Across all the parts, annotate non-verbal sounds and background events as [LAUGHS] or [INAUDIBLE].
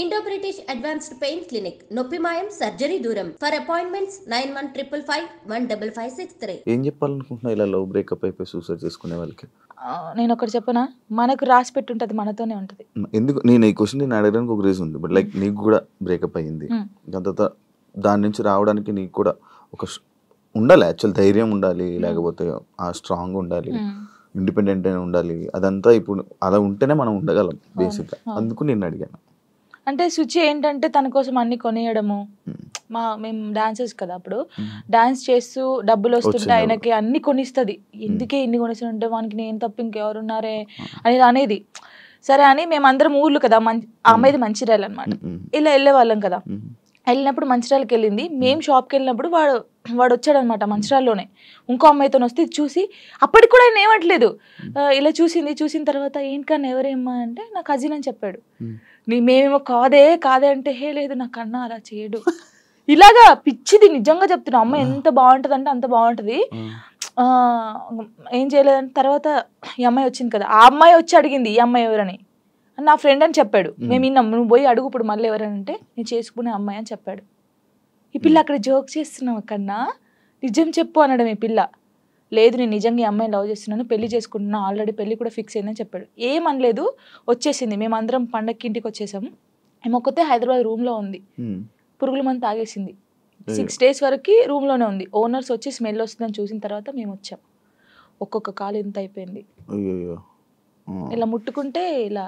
Indo British advanced pain clinic నొప్పి మాయం surgery దూరం for appointments nine one triple five one double five six three ఏం చెప్పాలనుకుంటున్నా ఇలా లవ్ బ్రేకప్ అయిపోయి సూసైడ్ చేసుకునే వాళ్ళకి నేను ఒకటి చెప్పనా మనకు రాసి పెట్టి ఉంటుంది మనతోనే ఉంటుంది ఎందుకు నేను ఈ క్వశ్చన్ నేను అడగడానికి ఒక రీజన్ ఉంది బట్ లైక్ నీకు కూడా బ్రేకప్ అయ్యింది దాని తర్వాత దాని నుంచి రావడానికి నీకు కూడా ఒక ఉండాలి యాక్చువల్ ధైర్యం ఉండాలి లేకపోతే ఆ స్ట్రాంగ్ ఉండాలి ఇండిపెండెంట్ ఉండాలి అదంతా ఇప్పుడు అలా ఉంటేనే మనం ఉండగలం బేసిక్గా అందుకు నేను అడిగాను అంటే శుచి ఏంటంటే తన కోసం అన్ని కొనియడము hmm. మా మేము డాన్సర్స్ కదా అప్పుడు డాన్స్ hmm. చేస్తూ డబ్బులు వస్తుంటే ఆయనకి అన్ని కొనిస్తుంది hmm. ఎందుకే ఇన్ని ఉంటే వానికి నేను తప్ప ఇంకెవరున్నారే అనేది అనేది సరే అని మేమందరం ఊర్లు కదా మంచి అమ్మాయిది మంచిర్యాల అనమాట ఇలా వెళ్ళే వాళ్ళం కదా వెళ్ళినప్పుడు మంచిర్యాలకి వెళ్ళింది మేము షాప్కి వెళ్ళినప్పుడు వాడు వాడు వచ్చాడనమాట మంచిరాల్లోనే ఇంకో అమ్మాయితో వస్తే చూసి అప్పటికి కూడా ఆయన ఏమట్లేదు ఇలా చూసింది చూసిన తర్వాత ఏంటి కానీ ఎవరేమ్మా అంటే నా కజిన్ అని చెప్పాడు నీ మేమేమో కాదే కాదే అంటే హే లేదు నా కన్నా అలా చేయడు ఇలాగా పిచ్చిది నిజంగా చెప్తున్నా అమ్మ ఎంత బాగుంటుంది అంటే అంత బాగుంటుంది ఏం చేయలేదని తర్వాత ఈ అమ్మాయి వచ్చింది కదా ఆ అమ్మాయి వచ్చి అడిగింది ఈ అమ్మాయి ఎవరని నా ఫ్రెండ్ అని చెప్పాడు మేము విన్నాం నువ్వు పోయి అడుగు ఇప్పుడు మళ్ళీ అంటే నేను చేసుకునే అమ్మాయి అని చెప్పాడు ఈ పిల్ల అక్కడ జోక్ చేస్తున్నావు కన్నా నిజం చెప్పు అనడం ఈ పిల్ల లేదు నేను నిజంగా ఈ అమ్మాయిని లవ్ చేస్తున్నాను పెళ్లి చేసుకుంటున్నా ఆల్రెడీ పెళ్లి కూడా ఫిక్స్ అయిందని చెప్పాడు ఏమనలేదు వచ్చేసింది మేము పండక్కి ఇంటికి వచ్చేసాము మేము ఒక్కతే హైదరాబాద్ రూమ్లో ఉంది పురుగుల మంది తాగేసింది సిక్స్ డేస్ వరకు రూమ్లోనే ఉంది ఓనర్స్ వచ్చి స్మెల్ వస్తుందని చూసిన తర్వాత మేము వచ్చాం ఒక్కొక్క కాలు ఇంత అయిపోయింది ఇలా ముట్టుకుంటే ఇలా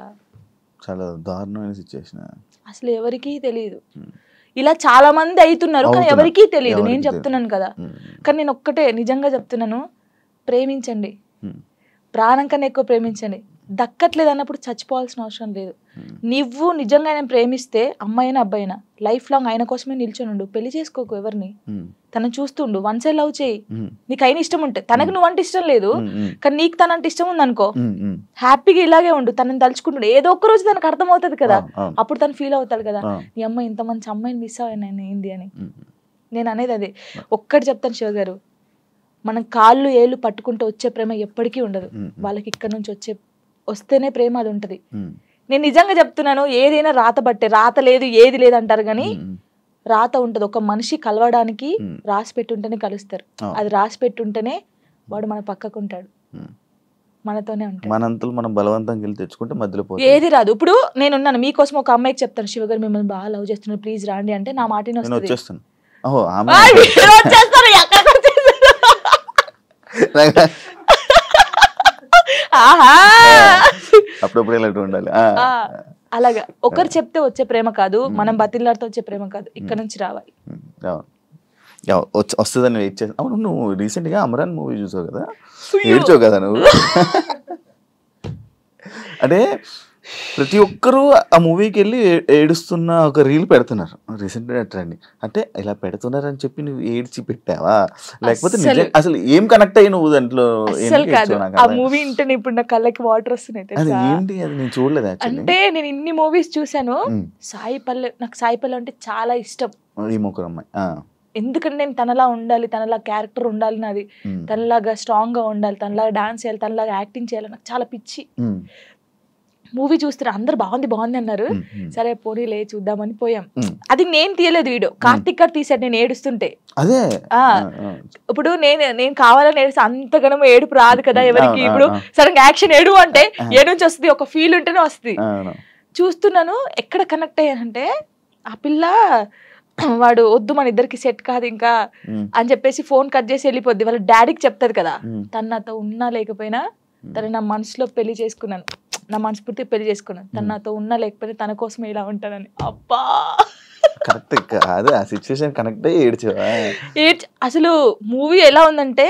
చాలా దారుణమైన సిచ్యువేషన్ అసలు ఎవరికీ తెలియదు ఇలా చాలా మంది అవుతున్నారు కానీ ఎవరికీ తెలియదు నేను చెప్తున్నాను కదా కానీ నేను ఒక్కటే నిజంగా చెప్తున్నాను ప్రేమించండి ప్రాణం కన్నా ఎక్కువ ప్రేమించండి దక్కట్లేదు అన్నప్పుడు చచ్చిపోవాల్సిన అవసరం లేదు hmm. నువ్వు నిజంగా ఆయన ప్రేమిస్తే అమ్మాయినా అబ్బాయినా లైఫ్ లాంగ్ ఆయన కోసమే ఉండు పెళ్లి చేసుకోకు ఎవరిని hmm. తను చూస్తుండు వన్ సైడ్ లవ్ చేయి hmm. నీకు అయిన ఇష్టం ఉంటే తనకు నువ్వు అంటే ఇష్టం లేదు కానీ నీకు తనంటే ఇష్టం ఉందనుకో హ్యాపీగా ఇలాగే ఉండు తనని తలుచుకుంటుండు ఏదో ఒక్క రోజు తనకు అవుతుంది కదా ah, ah. అప్పుడు తను ఫీల్ అవుతాడు కదా ah. నీ అమ్మాయి ఇంత మంచి అమ్మాయిని మిస్ అవ్వాను ఏంది అని నేను అనేది అదే ఒక్కటి చెప్తాను శివ గారు మనం కాళ్ళు ఏళ్ళు పట్టుకుంటూ వచ్చే ప్రేమ ఎప్పటికీ ఉండదు వాళ్ళకి ఇక్కడ నుంచి వచ్చే వస్తేనే ప్రేమ అది ఉంటుంది నేను నిజంగా చెప్తున్నాను ఏదైనా రాత బట్టే రాత లేదు ఏది లేదు అంటారు కానీ రాత ఉంటుంది ఒక మనిషి కలవడానికి రాసి పెట్టుంటేనే కలుస్తారు అది రాసి పెట్టుంటేనే వాడు మన పక్కకు ఉంటాడు మనతోనే ఉంటాడు మనం బలవంతం తెచ్చుకుంటే మధ్యలో ఏది రాదు ఇప్పుడు నేనున్నాను మీకోసం ఒక అమ్మాయికి చెప్తాను శివ గారు మిమ్మల్ని బాగా లవ్ చేస్తున్నాను ప్లీజ్ రాండి అంటే నా మాట వచ్చేస్తాను [LAUGHS] అప్పుడప్పుడు ఉండాలి అలాగా ఒకరు చెప్తే వచ్చే ప్రేమ కాదు మనం బతిల్లాడితే వచ్చే ప్రేమ కాదు ఇక్కడ నుంచి రావాలి వస్తుందని వెయిట్ చేస్తా అవును నువ్వు రీసెంట్ గా అమరాన్ మూవీ చూసావు కదా ఏడ్చావు కదా నువ్వు [LAUGHS] అంటే ప్రతి ఒక్కరూ ఆ మూవీకి వెళ్ళి ఏడుస్తున్న ఒక రీల్ పెడుతున్నారు రీసెంట్ అండి అంటే ఇలా పెడుతున్నారని చెప్పి నువ్వు ఏడ్చి పెట్టావా లేకపోతే అసలు ఏం కనెక్ట్ అయ్యి నువ్వు దాంట్లో ఆ మూవీ ఇప్పుడు నా కళ్ళకి వాటర్ వస్తున్నాయి ఏంటి అది నేను చూడలేదు అంటే నేను ఇన్ని మూవీస్ చూశాను సాయి పల్లె నాకు సాయి పల్లె అంటే చాలా ఇష్టం ఈ అమ్మాయి ఎందుకంటే నేను తనలా ఉండాలి తనలా క్యారెక్టర్ ఉండాలి నాది తనలాగా గా ఉండాలి తనలాగా డాన్స్ చేయాలి తనలాగా యాక్టింగ్ చేయాలి నాకు చాలా పిచ్చి మూవీ చూస్తున్నారు అందరు బాగుంది బాగుంది అన్నారు సరే పోనీ లే చూద్దామని పోయాం అది నేను తీయలేదు వీడియో కార్తిక్ గారు తీసాడు నేను ఏడుస్తుంటే అదే ఇప్పుడు నేను నేను కావాలని ఏడుస్తా అంతగానం ఏడుపు రాదు కదా ఎవరికి ఇప్పుడు సడన్ యాక్షన్ ఏడు అంటే ఏడు నుంచి వస్తుంది ఒక ఫీల్ ఉంటేనే వస్తుంది చూస్తున్నాను ఎక్కడ కనెక్ట్ అయ్యానంటే ఆ పిల్ల [CLEARS THROAT] వాడు వద్దు మన ఇద్దరికి సెట్ కాదు ఇంకా అని చెప్పేసి ఫోన్ కట్ చేసి వెళ్ళిపోద్ది వాళ్ళ డాడీకి చెప్తారు కదా తను నాతో ఉన్నా లేకపోయినా తను నా మనసులో పెళ్లి చేసుకున్నాను నా మనస్ఫూర్తి పెళ్లి చేసుకున్నాను తను నాతో ఉన్నా లేకపోతే తన కోసం ఇలా ఉంటానని అబ్బా కరెక్ట్ కాదు ఆ సిచ్యువేషన్ కనెక్ట్ అయ్యి ఏడ్చేవా అసలు మూవీ ఎలా ఉందంటే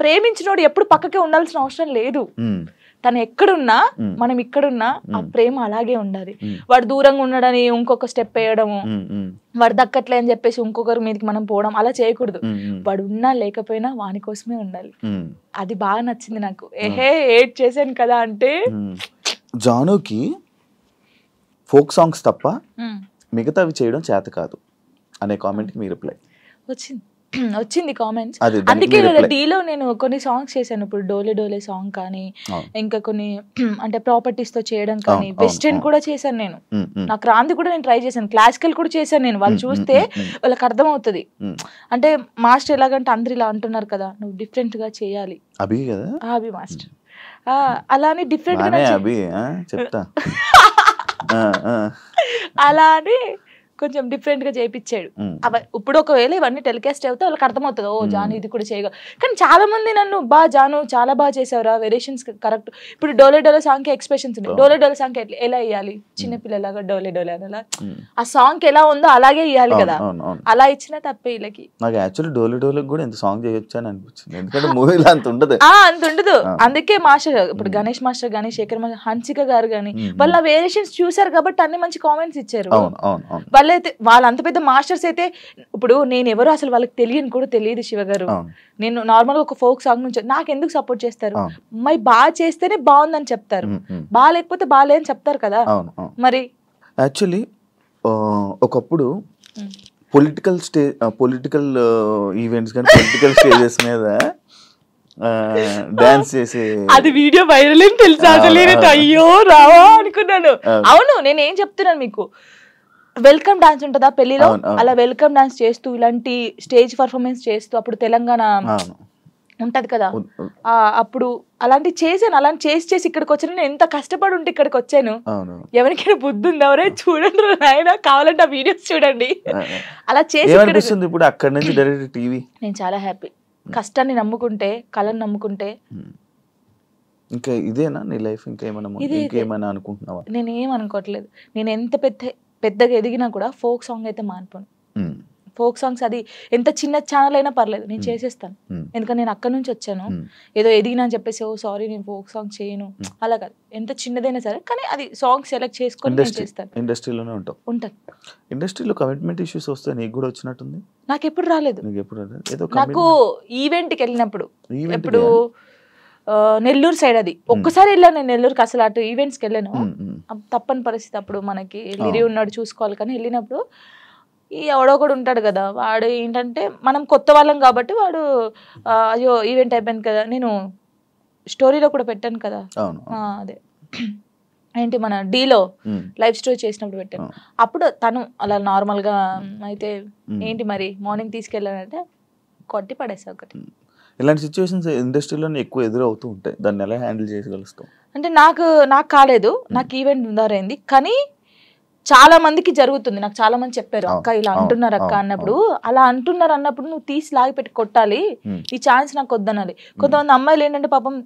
ప్రేమించినోడు ఎప్పుడు పక్కకే ఉండాల్సిన అవసరం లేదు తను ఎక్కడున్నా మనం ఇక్కడున్నా ఆ ప్రేమ అలాగే ఉండాలి వాడు దూరంగా ఉండడని ఇంకొక స్టెప్ వేయడము వాడు దక్కట్లే అని చెప్పేసి ఇంకొకరి మీదకి మనం పోవడం అలా చేయకూడదు వాడు ఉన్నా లేకపోయినా వాని కోసమే ఉండాలి అది బాగా నచ్చింది నాకు ఏహే ఏడ్ చేశాను కదా అంటే జానుకి ఫోక్ సాంగ్స్ తప్ప మిగతావి చేయడం చేత కాదు అనే కామెంట్కి మీ రిప్లై వచ్చింది [CLEARS THROAT] వచ్చింది కామెంట్స్ అందుకే డీలో నేను కొన్ని సాంగ్స్ చేశాను ఇప్పుడు డోలే డోలే సాంగ్ కానీ ఇంకా కొన్ని [CLEARS THROAT] అంటే ప్రాపర్టీస్ తో చేయడం కానీ వెస్టర్న్ కూడా చేశాను నేను నా క్రాంతి కూడా నేను ట్రై చేశాను క్లాసికల్ కూడా చేశాను నేను వాళ్ళు చూస్తే వాళ్ళకి అర్థం అవుతుంది అంటే మాస్టర్ ఎలాగంటే అందరు ఇలా అంటున్నారు కదా నువ్వు డిఫరెంట్ గా చేయాలి అభి మాస్టర్ అలానే డిఫరెంట్ గా [LAUGHS] అలా అని కొంచెం డిఫరెంట్ గా చేయించాడు ఇప్పుడు ఒకవేళ ఇవన్నీ టెలికాస్ట్ అవుతే వాళ్ళకి అర్థమవుతుంది ఓ జాను ఇది కూడా చేయగ కానీ చాలా మంది నన్ను బా జాను చాలా బాగా చేసావురా వేరియేషన్స్ కరెక్ట్ ఇప్పుడు డోలే డోలే సాంగ్ కి ఎక్స్ప్రెషన్స్ ఉన్నాయి డోలే డోలే సాంగ్ ఎట్లా ఎలా ఇవ్వాలి చిన్నపిల్లలాగా డోలే డోలే అని ఆ సాంగ్ ఎలా ఉందో అలాగే ఇవ్వాలి కదా అలా ఇచ్చినా తప్పే వీళ్ళకి నాకు యాక్చువల్లీ డోలే డోలే కూడా ఇంత సాంగ్ చేయొచ్చు అని అనిపించింది ఎందుకంటే మూవీలో అంత ఉండదు అంత ఉండదు అందుకే మాస్టర్ ఇప్పుడు గణేష్ మాస్టర్ కానీ శేఖర్ మాస్టర్ హన్సిక గారు కానీ వాళ్ళు వేరియేషన్స్ చూసారు కాబట్టి అన్ని మంచి కామెంట్స్ ఇచ్చారు వాళ్ళు వాళ్ళైతే వాళ్ళు అంత పెద్ద మాస్టర్స్ అయితే ఇప్పుడు నేను ఎవరు అసలు వాళ్ళకి తెలియని కూడా తెలియదు శివ గారు నేను నార్మల్గా ఒక ఫోక్ సాంగ్ నుంచి నాకు ఎందుకు సపోర్ట్ చేస్తారు మై బాగా చేస్తేనే బాగుందని చెప్తారు బాగాలేకపోతే బాగాలేదని చెప్తారు కదా మరి యాక్చువల్లీ ఒకప్పుడు పొలిటికల్ స్టే పొలిటికల్ ఈవెంట్స్ కానీ పొలిటికల్ స్టేజెస్ మీద డాన్స్ చేసి అది వీడియో వైరల్ అని తెలుసా అసలు అయ్యో రావా అనుకున్నాను అవును నేనేం చెప్తున్నాను మీకు వెల్కమ్ డాన్స్ ఉంటుందా పెళ్లిలో అలా వెల్కమ్ డాన్స్ చేస్తూ ఇలాంటి స్టేజ్ పర్ఫార్మెన్స్ చేస్తూ అప్పుడు తెలంగాణ ఉంటది కదా అప్పుడు అలాంటి చేశాను అలాంటి చేసి చేసి ఇక్కడికి వచ్చాను నేను ఎంత కష్టపడి ఉంటే ఇక్కడికి వచ్చాను ఎవరికైనా బుద్ధి ఉంది ఎవరే చూడండి ఆయన కావాలంటే వీడియోస్ చూడండి అలా చేసి ఇప్పుడు అక్కడ నుంచి డైరెక్ట్ టీవీ నేను చాలా హ్యాపీ కష్టాన్ని నమ్ముకుంటే కళను నమ్ముకుంటే ఇంకా ఇదేనా నీ లైఫ్ ఇంకేమైనా ఇంకేమైనా అనుకుంటున్నావా నేను ఏం అనుకోవట్లేదు నేను ఎంత పెద్ద పెద్దగా ఎదిగినా కూడా ఫోక్ సాంగ్ అయితే మానిపోను ఫోక్ సాంగ్స్ అది ఎంత చిన్న ఛానల్ అయినా పర్లేదు నేను చేసేస్తాను ఎందుకంటే నేను అక్కడ నుంచి వచ్చాను ఏదో ఎదిగినా అని చెప్పేసి ఓ సారీ నేను ఫోక్ సాంగ్ చేయను అలా కాదు ఎంత చిన్నదైనా సరే కానీ అది సాంగ్ సెలెక్ట్ చేసుకొని చేస్తాను ఇండస్ట్రీలోనే ఉంటాం ఉంటాను ఇండస్ట్రీలో కమిట్మెంట్ ఇష్యూస్ వస్తాయి నీకు కూడా వచ్చినట్టుంది నాకు ఎప్పుడు రాలేదు నాకు ఈవెంట్కి వెళ్ళినప్పుడు ఎప్పుడు నెల్లూరు సైడ్ అది ఒక్కసారి వెళ్ళాను నేను నెల్లూరుకి అసలు అటు ఈవెంట్స్కి వెళ్ళాను తప్పని పరిస్థితి అప్పుడు మనకి లిరి ఉన్నాడు చూసుకోవాలి కానీ వెళ్ళినప్పుడు ఈ ఎవడో కూడా ఉంటాడు కదా వాడు ఏంటంటే మనం కొత్త వాళ్ళం కాబట్టి వాడు అయ్యో ఈవెంట్ అయిపోయింది కదా నేను స్టోరీలో కూడా పెట్టాను కదా అదే ఏంటి మన డీలో లైఫ్ స్టోరీ చేసినప్పుడు పెట్టాను అప్పుడు తను అలా నార్మల్గా అయితే ఏంటి మరి మార్నింగ్ తీసుకెళ్ళానంటే కొట్టి పడేసా ఒకటి ఇలాంటి సిచ్యువేషన్స్ ఇండస్ట్రీలో ఎక్కువ ఎదురవుతూ ఉంటాయి దాన్ని ఎలా హ్యాండిల్ చేయగలుస్తాం అంటే నాకు నాకు కాలేదు నాకు ఈవెంట్ ఉందారైంది కానీ చాలా మందికి జరుగుతుంది నాకు చాలా మంది చెప్పారు అక్క ఇలా అంటున్నారు అక్క అన్నప్పుడు అలా అంటున్నారు అన్నప్పుడు నువ్వు తీసి లాగి పెట్టి కొట్టాలి ఈ ఛాన్స్ నాకు వద్దనాలి కొంతమంది అమ్మాయిలు ఏంటంటే పాపం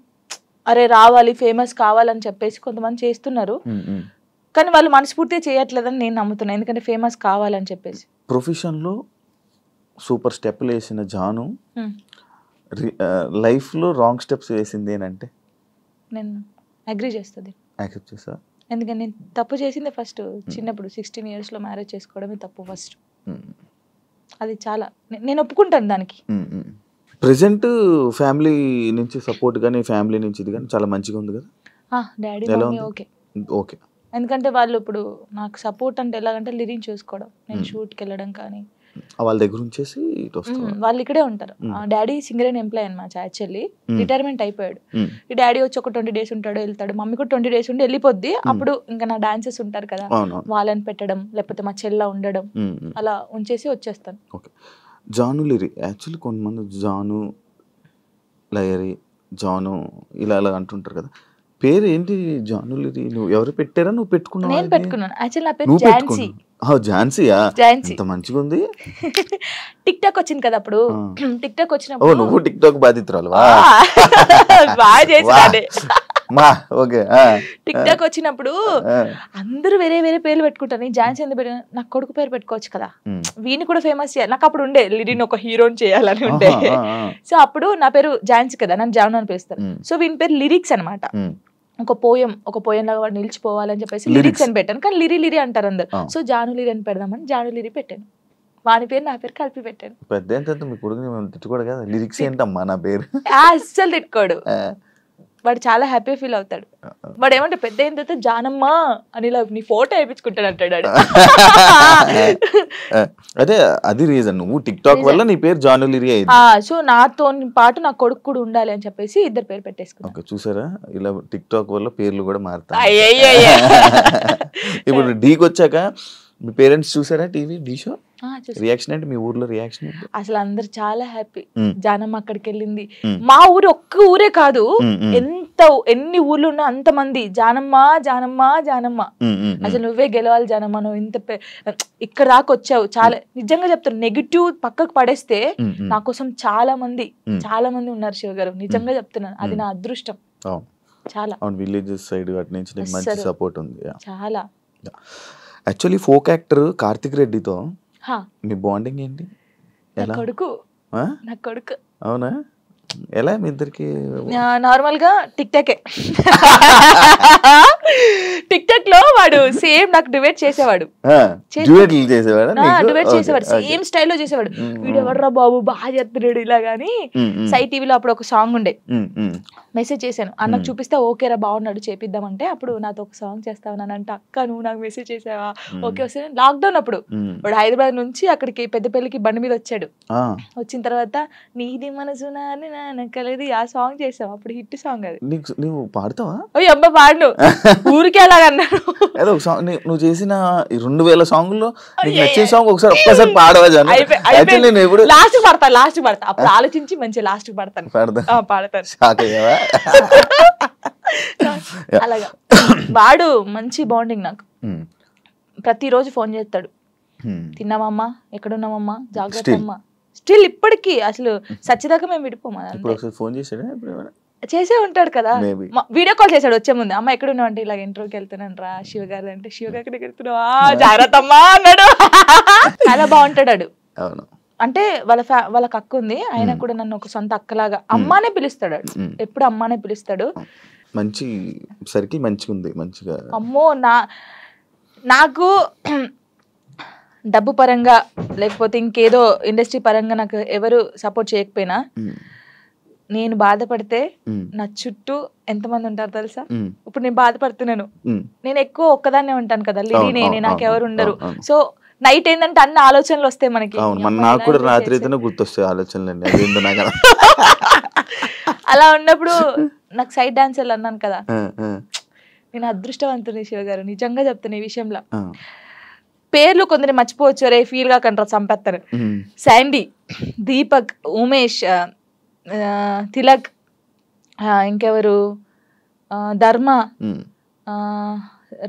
అరే రావాలి ఫేమస్ కావాలని చెప్పేసి కొంతమంది చేస్తున్నారు కానీ వాళ్ళు మనస్ఫూర్తిగా చేయట్లేదని నేను నమ్ముతున్నాను ఎందుకంటే ఫేమస్ కావాలని చెప్పేసి ప్రొఫెషన్లో సూపర్ స్టెప్లు వేసిన జాను లైఫ్లో రాంగ్ స్టెప్స్ వేసింది ఏంటంటే నేను అగ్రీ చేస్తుంది యాక్సెప్ట్ చేసా ఎందుకంటే నేను తప్పు చేసింది ఫస్ట్ చిన్నప్పుడు సిక్స్టీన్ ఇయర్స్లో మ్యారేజ్ చేసుకోవడమే తప్పు ఫస్ట్ అది చాలా నేను ఒప్పుకుంటాను దానికి ప్రెసెంట్ ఫ్యామిలీ నుంచి సపోర్ట్ కానీ ఫ్యామిలీ నుంచి ఇది కానీ చాలా మంచిగా ఉంది కదా డాడీ ఓకే ఓకే ఎందుకంటే వాళ్ళు ఇప్పుడు నాకు సపోర్ట్ అంటే ఎలాగంటే లిరిన్ చూసుకోవడం నేను షూట్కి వెళ్ళడం కానీ వాళ్ళ దగ్గర ఉంచేసి వాళ్ళు ఇక్కడే ఉంటారు డాడీ సింగరేన్ ఎంప్లాయ్ అనమాట యాక్చువల్లీ రిటైర్మెంట్ అయిపోయాడు ఈ డాడీ వచ్చి ఒక ట్వంటీ డేస్ ఉంటాడు వెళ్తాడు మమ్మీ కూడా ట్వంటీ డేస్ ఉండి వెళ్ళిపోద్ది అప్పుడు ఇంకా నా డాన్సెస్ ఉంటారు కదా వాళ్ళని పెట్టడం లేకపోతే మా చెల్ల ఉండడం అలా ఉంచేసి వచ్చేస్తాను జాను లిరి యాక్చువల్లీ కొంతమంది జాను లయరి జాను ఇలా అలా అంటుంటారు కదా పేరు ఏంటి జాను లిరి నువ్వు ఎవరు పెట్టారా నువ్వు పెట్టుకున్నావు నేను పెట్టుకున్నాను యాక్చువల్లీ నా పేరు జాన్సీ ఝాన్సీయా [LAUGHS] వచ్చింది కదా అప్పుడు [CLEARS THROAT] వచ్చినప్పుడు నువ్వు బాధితురాలు [LAUGHS] వచ్చినప్పుడు అందరూ వేరే వేరే పేర్లు పెట్టుకుంటారు ఝాన్సీ ఎందుకు పెట్టాను నాకు కొడుకు పేరు పెట్టుకోవచ్చు కదా వీని కూడా ఫేమస్ నాకు అప్పుడు ఉండే లిడిని ఒక హీరోని చేయాలని ఉండే సో అప్పుడు నా పేరు ఝాన్సీ కదా నన్ను జాన్ అని పిలుస్తారు సో వీని పేరు లిరిక్స్ అనమాట ఒక పోయం ఒక పోయం లాగా వాడు నిలిచిపోవాలని చెప్పేసి లిరిక్స్ అని పెట్టాను కానీ లిరి లిరి అంటారు అందరు సో జాను లిరి అని పెడదామని జాను లిరి పెట్టాను వాని పేరు నా పేరు కలిపి పెట్టాను పెద్ద ఏంటంటే మీ మేము తిట్టుకోడు కదా లిరిక్స్ ఏంటమ్మా నా పేరు అస్సలు తిట్టుకోడు వాడు చాలా హ్యాపీ ఫీల్ అవుతాడు వాడు ఏమంటే పెద్ద అయిన తర్వాత జానమ్మా అని ఇలా నీ ఫోటో వేయించుకుంటాడు అంటాడు [LAUGHS] అదే అది రీజన్ నువ్వు టిక్ టాక్ వల్ల నీ పేరు అయింది సో నాతో పాటు నా కొడుకు కూడా ఉండాలి అని చెప్పేసి ఇద్దరు పేరు పెట్టేసుకున్నాను ఓకే చూసారా ఇలా టిక్ టాక్ వల్ల పేర్లు కూడా మారుతాయి ఇప్పుడు డీకి వచ్చాక మీ పేరెంట్స్ చూసారా టీవీ డీ షో రియాక్షన్ మీ ఊర్లో రియాక్షన్ అసలు అందరు చాలా హ్యాపీ జానమ్మ అక్కడికి వెళ్ళింది మా ఊరు ఒక్క ఊరే కాదు ఎంత ఎన్ని ఊర్లు ఉన్నా అంత మంది జానమ్మ జానమ్మ జానమ్మ అసలు నువ్వే గెలవాలి జానమ్మ నువ్వు ఇంత ఇక్కడ దాకా వచ్చావు చాలా నిజంగా చెప్తారు నెగిటివ్ పక్కకు పడేస్తే నా కోసం చాలా మంది చాలా మంది ఉన్నారు శివ గారు నిజంగా చెప్తున్నాను అది నా అదృష్టం చాలా విలేజెస్ సైడ్ నుంచి మంచి సపోర్ట్ ఉంది చాలా యాక్చువల్లీ ఫోక్ యాక్టర్ కార్తిక్ రెడ్డితో మీ బాండింగ్ ఏంటి కొడుకు నా కొడుకు అవునా ఎలా మీ ఇద్దరికి నార్మల్ గా టిక్ టాకే టిక్ టాక్ లో వాడు సేమ్ నాకు డివేట్ చేసేవాడు సేమ్ చేసేవాడు సేమ్ స్టైల్లో చేసేవాడు వీడెవర్రా బాబు బాగా చేస్తున్నాడు ఇలా గానీ సై టీవీలో అప్పుడు ఒక సాంగ్ ఉండే మెసేజ్ చేశాను అన్నకు చూపిస్తే ఓకే రా బాగున్నాడు చేపిద్దామంటే అప్పుడు నాతో ఒక సాంగ్ అంటే అక్క నువ్వు నాకు మెసేజ్ చేసావా ఓకే వస్తే లాక్డౌన్ అప్పుడు వాడు హైదరాబాద్ నుంచి అక్కడికి పెద్దపల్లికి బండి మీద వచ్చాడు వచ్చిన తర్వాత నీది మనసు నాది కలది ఆ సాంగ్ చేసావు అప్పుడు హిట్ సాంగ్ అది నువ్వు పాడతావా అయ్యి అబ్బా పాడు [LAUGHS] ఊరికే అలాగన్నారు ఏదో నువ్వు చేసిన రెండు వేల సాంగ్లో నీకు నచ్చిన సాంగ్ ఒకసారి ఒక్కసారి పాడవచ్చు జాను లాస్ట్ పడతా లాస్ట్ పడతా అప్పుడు ఆలోచించి మంచి లాస్ట్ పడతాను పాడతా పాడతాను షాక్ అయ్యావా [LAUGHS] అలాగా వాడు మంచి బాండింగ్ నాకు hmm. ప్రతిరోజు ఫోన్ చేస్తాడు hmm. తిన్నావమ్మా ఎక్కడున్నావమ్మా జాగ్రత్త అమ్మా స్టిల్ ఇప్పటికీ అసలు సచ్చిదాకా మేము విడిపోమా ఫోన్ చేసే ఉంటాడు కదా వీడియో కాల్ చేశాడు వచ్చే ముందు అమ్మ ఎక్కడ ఉన్నావు అంటే ఇలా ఇంటర్వ్యూకి వెళ్తున్నాను రా శివ గారు అంటే శివ గారి వెళ్తున్నావా జాగ్రత్త అన్నాడు [LAUGHS] చాలా బాగుంటాడు అంటే వాళ్ళ వాళ్ళ అక్క ఉంది ఆయన కూడా నన్ను ఒక సొంత అక్కలాగా అమ్మానే పిలుస్తాడు ఎప్పుడు అమ్మానే పిలుస్తాడు మంచి సరికి మంచిగా ఉంది మంచిగా అమ్మో నా నాకు డబ్బు పరంగా లేకపోతే ఇంకేదో ఇండస్ట్రీ పరంగా నాకు ఎవరు సపోర్ట్ చేయకపోయినా నేను బాధపడితే నా చుట్టూ ఎంతమంది ఉంటారు తెలుసా ఇప్పుడు నేను బాధపడుతున్నాను నేను ఎక్కువ ఒక్కదాన్నే ఉంటాను కదా లేడీ నేనే నాకెవరు ఉండరు సో నైట్ ఏంటంటే అన్ని ఆలోచనలు వస్తాయి మనకి నాకు కూడా రాత్రి అయితేనే గుర్తొస్తాయి ఆలోచనలు [LAUGHS] అలా ఉన్నప్పుడు నాకు సైడ్ డాన్సర్లు అన్నాను కదా నేను అదృష్టవంతుని శివ గారు నిజంగా చెప్తాను ఈ విషయంలో పేర్లు కొందరు మర్చిపోవచ్చు రే ఫీల్ గా కాకుండా సంపెత్తారు శాండీ దీపక్ ఉమేష్ తిలక్ ఇంకెవరు ధర్మ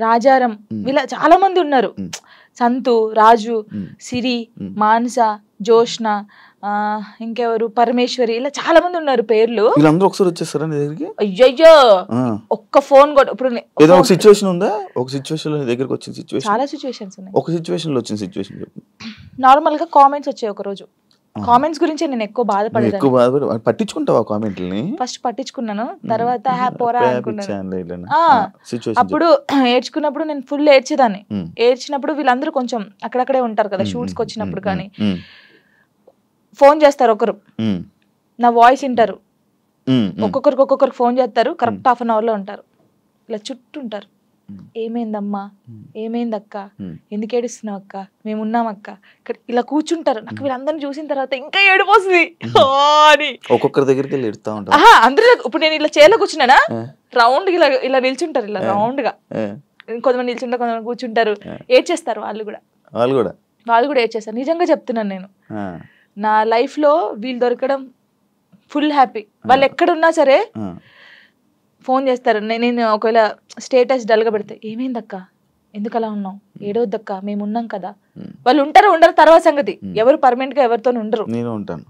రాజారం ఇలా చాలా మంది ఉన్నారు సంతు రాజు సిరి మాన్స జోష్ణ ఇంకెవరు పరమేశ్వరి ఇలా చాలా మంది ఉన్నారు పేర్లు ఒకసారి అయ్యయ్యో ఒక్క ఫోన్ కూడా ఇప్పుడు ఏదో ఒక ఉందా ఒక ఒక లో నార్మల్ గా కామెంట్స్ వచ్చాయి ఒక రోజు కామెంట్స్ గురించి నేను ఎక్కువ బాధపడేది ఎక్కువ పట్టించుకుంటావా ఫస్ట్ పట్టించుకున్నాను తర్వాత హ్యాపోరా అనుకున్నాను అప్పుడు [CLEARS THROAT] ఏడ్చుకున్నప్పుడు నేను ఫుల్ ఏడ్చేదాన్ని ఏడ్చినప్పుడు వీళ్ళందరూ కొంచెం అక్కడక్కడే ఉంటారు కదా షూట్స్ కి వచ్చినప్పుడు కానీ ఫోన్ చేస్తారు ఒకరు నా వాయిస్ వింటారు ఒక్కొక్కరికి ఒక్కొక్కరికి ఫోన్ చేస్తారు కరెక్ట్ హాఫ్ అన్ అవర్ లో ఉంటారు ఇలా చుట్టూ ఉంటారు ఏమైందమ్మా ఏమైంది అక్క ఎందుకు ఏడుస్తున్నావు అక్క మేమున్నాం అక్క ఇక్కడ ఇలా కూర్చుంటారు నాకు వీళ్ళందరిని చూసిన తర్వాత ఇంకా ఏడిపోతుంది అని ఒక్కొక్కరి దగ్గరికి వెళ్ళి ఎడుతా ఉంటారు అందరూ ఇప్పుడు నేను ఇలా చేలో కూర్చున్నానా రౌండ్ ఇలా ఇలా నిల్చుంటారు ఇలా రౌండ్ గా కొంతమంది నిల్చుంటారు కొంతమంది కూర్చుంటారు ఏడ్ చేస్తారు వాళ్ళు కూడా వాళ్ళు కూడా వాళ్ళు కూడా ఏడ్ చేస్తారు నిజంగా చెప్తున్నాను నేను నా లైఫ్లో వీళ్ళు దొరకడం ఫుల్ హ్యాపీ వాళ్ళు hmm. ఎక్కడున్నా సరే ఫోన్ hmm. చేస్తారు నేను ఒకవేళ స్టేటస్ డల్గా పెడితే దక్క ఎందుకు అలా ఉన్నాం hmm. దక్క మేము ఉన్నాం కదా వాళ్ళు ఉంటారు ఉండరు తర్వాత సంగతి ఎవరు పర్మనెంట్ గా ఎవరితో ఉండరు నేను ఉంటాను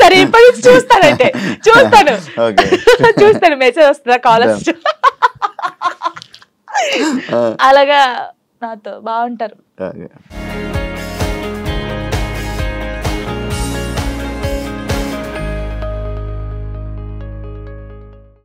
సరే ఇప్పటి నుంచి చూస్తానంటే చూస్తాను [LAUGHS] చూస్తాను మెసేజ్ వస్తుందా కాలర్స్ [LAUGHS] అలాగా నాతో బాగుంటారు